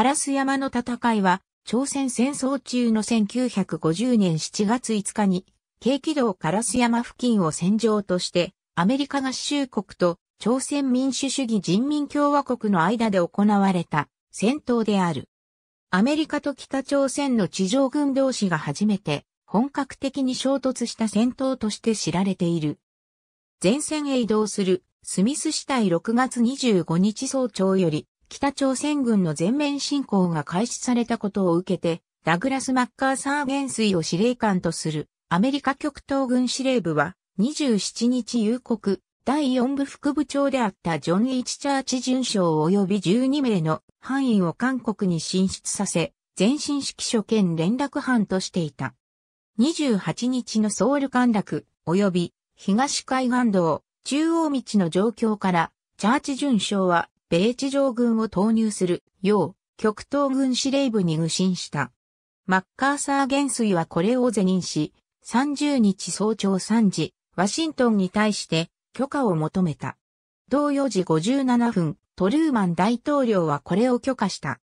烏山の戦いは、朝鮮戦争中の1950年7月5日に、軽軌道烏山付近を戦場として、アメリカ合衆国と朝鮮民主主義人民共和国の間で行われた戦闘である。アメリカと北朝鮮の地上軍同士が初めて本格的に衝突した戦闘として知られている。前線へ移動するスミス死体6月25日早朝より北朝鮮軍の全面侵攻が開始されたことを受けて、ダグラス・マッカーサー元帥を司令官とするアメリカ極東軍司令部は27日夕刻、第4部副部長であったジョン・イチ・チャーチ巡将及び12名の範囲を韓国に進出させ、前進指揮所兼連絡班としていた。28日のソウル陥落及び東海岸道中央道の状況から、チャーチ巡将は米地上軍を投入する、よう、極東軍司令部に愚心した。マッカーサー元帥はこれを是認し、30日早朝3時、ワシントンに対して許可を求めた。同4時57分、トルーマン大統領はこれを許可した。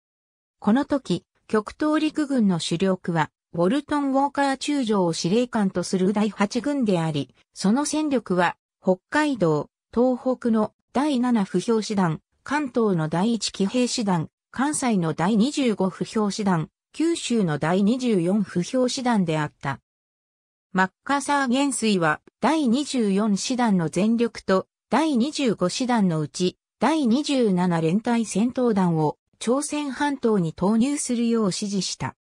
この時、極東陸軍の主力は、ウォルトン・ウォーカー中将を司令官とする第8軍であり、その戦力は、北海道、東北の第7不評師団、関東の第一騎兵師団、関西の第25不評師団、九州の第24不評師団であった。マッカサー元帥は第24師団の全力と第25師団のうち第27連隊戦闘団を朝鮮半島に投入するよう指示した。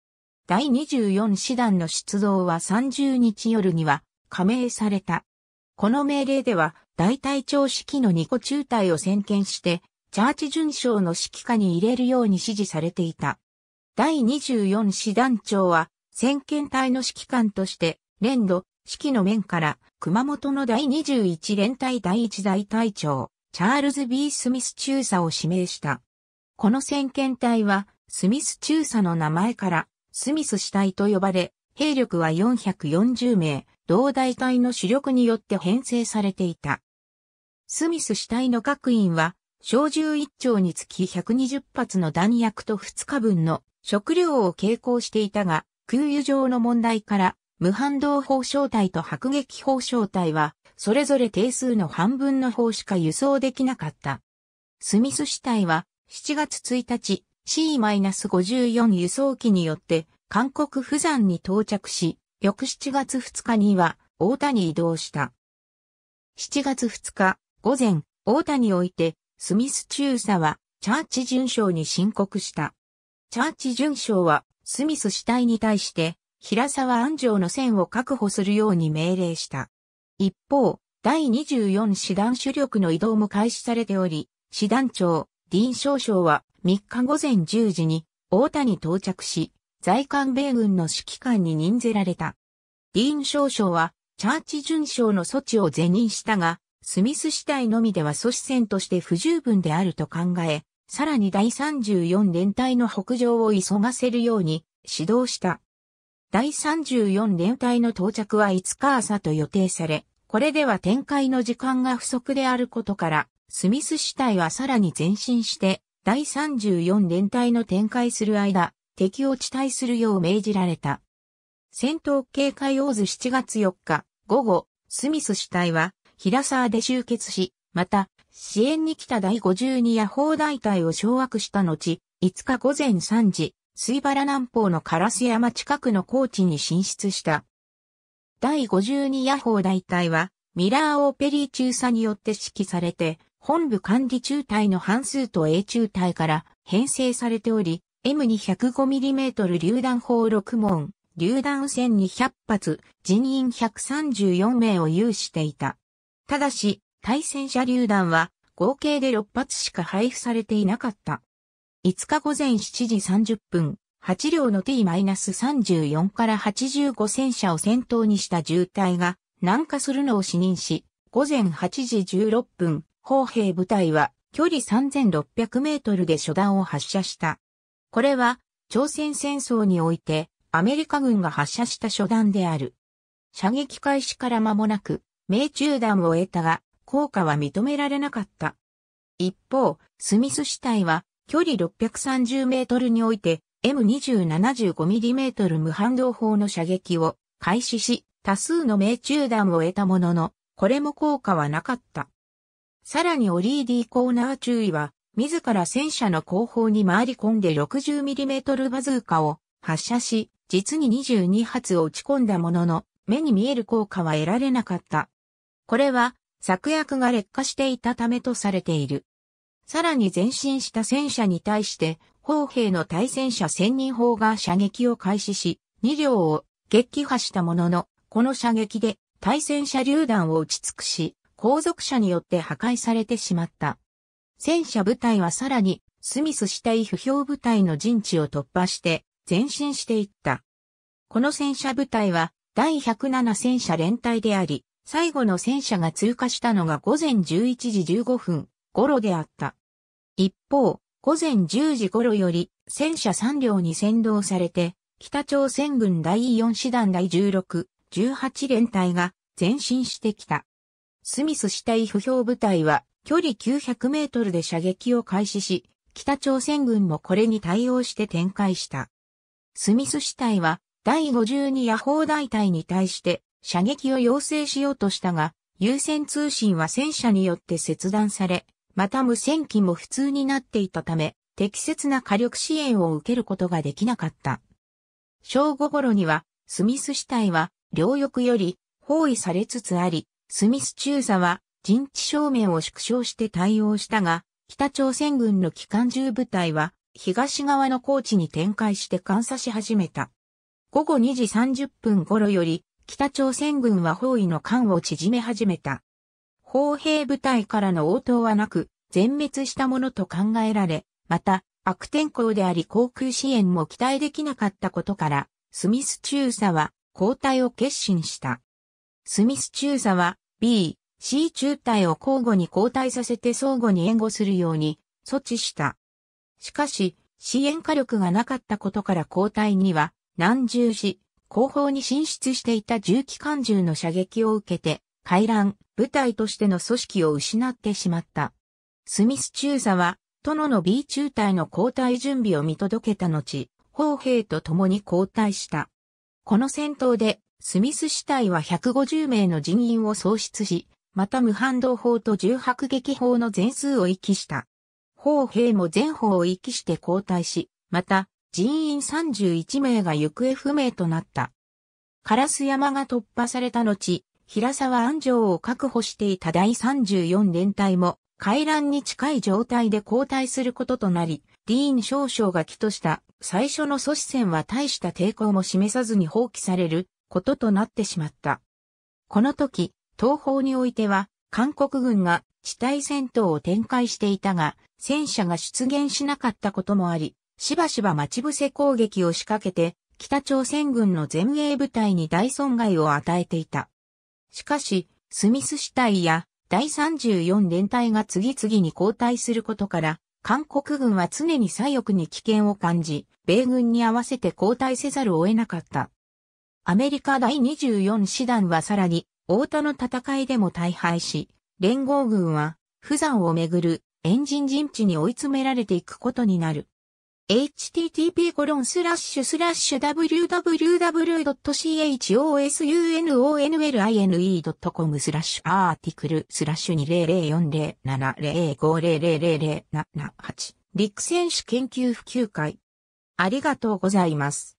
第24師団の出動は30日夜には加盟された。この命令では大隊長指揮の2個中隊を先見してチャーチ巡将の指揮下に入れるように指示されていた。第24師団長は、先遣隊の指揮官として、連度、指揮の面から、熊本の第21連隊第1大隊長、チャールズ・ B・ スミス中佐を指名した。この先遣隊は、スミス中佐の名前から、スミス死隊と呼ばれ、兵力は440名、同大隊の主力によって編成されていた。スミス死隊の各員は、小銃1丁につき120発の弾薬と2日分の食料を携行していたが、空輸上の問題から、無反動砲小隊と迫撃砲小隊は、それぞれ定数の半分の砲しか輸送できなかった。スミス死体は、7月1日、C-54 輸送機によって、韓国釜山に到着し、翌7月2日には、大田に移動した。7月2日、午前、大田において、スミス中佐は、チャーチ准将に申告した。チャーチ准将は、スミス死体に対して、平沢安城の線を確保するように命令した。一方、第24師団主力の移動も開始されており、師団長、ディーン少将は3日午前10時に大田に到着し、在韓米軍の指揮官に任ぜられた。ディーン少将は、チャーチ准将の措置を是認したが、スミス死体のみでは阻止線として不十分であると考え、さらに第34連隊の北上を急がせるように指導した。第34連隊の到着は5日朝と予定され、これでは展開の時間が不足であることから、スミス死体はさらに前進して、第34連隊の展開する間、敵を地帯するよう命じられた。戦闘警戒オーズ7月4日、午後、スミス死体は平沢で集結し、また、支援に来た第52野砲大隊を掌握した後、5日午前3時、水原南方の烏山近くの高地に進出した。第52野砲大隊は、ミラーオーペリー中佐によって指揮されて、本部管理中隊の半数と A 中隊から編成されており、M205mm 榴弾砲6門、榴弾戦200発、人員134名を有していた。ただし、対戦車榴弾は合計で6発しか配布されていなかった。5日午前7時30分、8両の T-34 から85戦車を先頭にした渋滞が南下するのを視認し、午前8時16分、砲兵部隊は距離3600メートルで初弾を発射した。これは朝鮮戦争においてアメリカ軍が発射した初弾である。射撃開始から間もなく命中弾を得たが、効果は認められなかった。一方、スミス死体は、距離630メートルにおいて、M2075mm 無反動砲の射撃を開始し、多数の命中弾を得たものの、これも効果はなかった。さらにオリーディコーナー注意は、自ら戦車の後方に回り込んで 60mm バズーカを発射し、実に22発を撃ち込んだものの、目に見える効果は得られなかった。これは、作薬が劣化していたためとされている。さらに前進した戦車に対して、砲兵の対戦車1000人砲が射撃を開始し、2両を撃破したものの、この射撃で対戦車榴弾を撃ち尽くし、後続車によって破壊されてしまった。戦車部隊はさらに、スミス死体不評部隊の陣地を突破して、前進していった。この戦車部隊は、第107戦車連隊であり、最後の戦車が通過したのが午前11時15分頃であった。一方、午前10時頃より戦車3両に先導されて、北朝鮮軍第4師団第16、18連隊が前進してきた。スミス死体不評部隊は距離900メートルで射撃を開始し、北朝鮮軍もこれに対応して展開した。スミス死体は第52野砲大隊に対して射撃を要請しようとしたが、優先通信は戦車によって切断され、また無線機も普通になっていたため、適切な火力支援を受けることができなかった。正午頃には、スミス死体は、両翼より包囲されつつあり、スミス中佐は陣地正面を縮小して対応したが、北朝鮮軍の機関銃部隊は東側の高地に展開して監査し始めた。午後2時30分頃より北朝鮮軍は包囲の間を縮め始めた。砲兵部隊からの応答はなく、全滅したものと考えられ、また、悪天候であり航空支援も期待できなかったことから、スミス中佐は交代を決心した。スミス中佐は B、C 中隊を交互に交代させて相互に援護するように措置した。しかし、支援火力がなかったことから交代には難重し、後方に進出していた重機関銃の射撃を受けて、回覧、部隊としての組織を失ってしまった。スミス中佐は、殿の B 中隊の交代準備を見届けた後、砲兵と共に交代した。この戦闘で、スミス死体は150名の人員を喪失し、また無反動砲と重迫撃砲の全数を遺棄した。砲兵も全砲を遺棄して交代し、また、人員31名が行方不明となった。カラス山が突破された後、平沢安城を確保していた第34連隊も、回覧に近い状態で交代することとなり、ディーン少将が起とした最初の阻止戦は大した抵抗も示さずに放棄されることとなってしまった。この時、東方においては、韓国軍が地対戦闘を展開していたが、戦車が出現しなかったこともあり、しばしば待ち伏せ攻撃を仕掛けて、北朝鮮軍の前衛部隊に大損害を与えていた。しかし、スミス死体や第34連隊が次々に交代することから、韓国軍は常に左翼に危険を感じ、米軍に合わせて交代せざるを得なかった。アメリカ第24師団はさらに、大田の戦いでも大敗し、連合軍は、不山をめぐるエンジン陣地に追い詰められていくことになる。http://www.chosunonline.com スラッシュアーティクルスラッシュ20040705000778陸選手研究普及会ありがとうございます。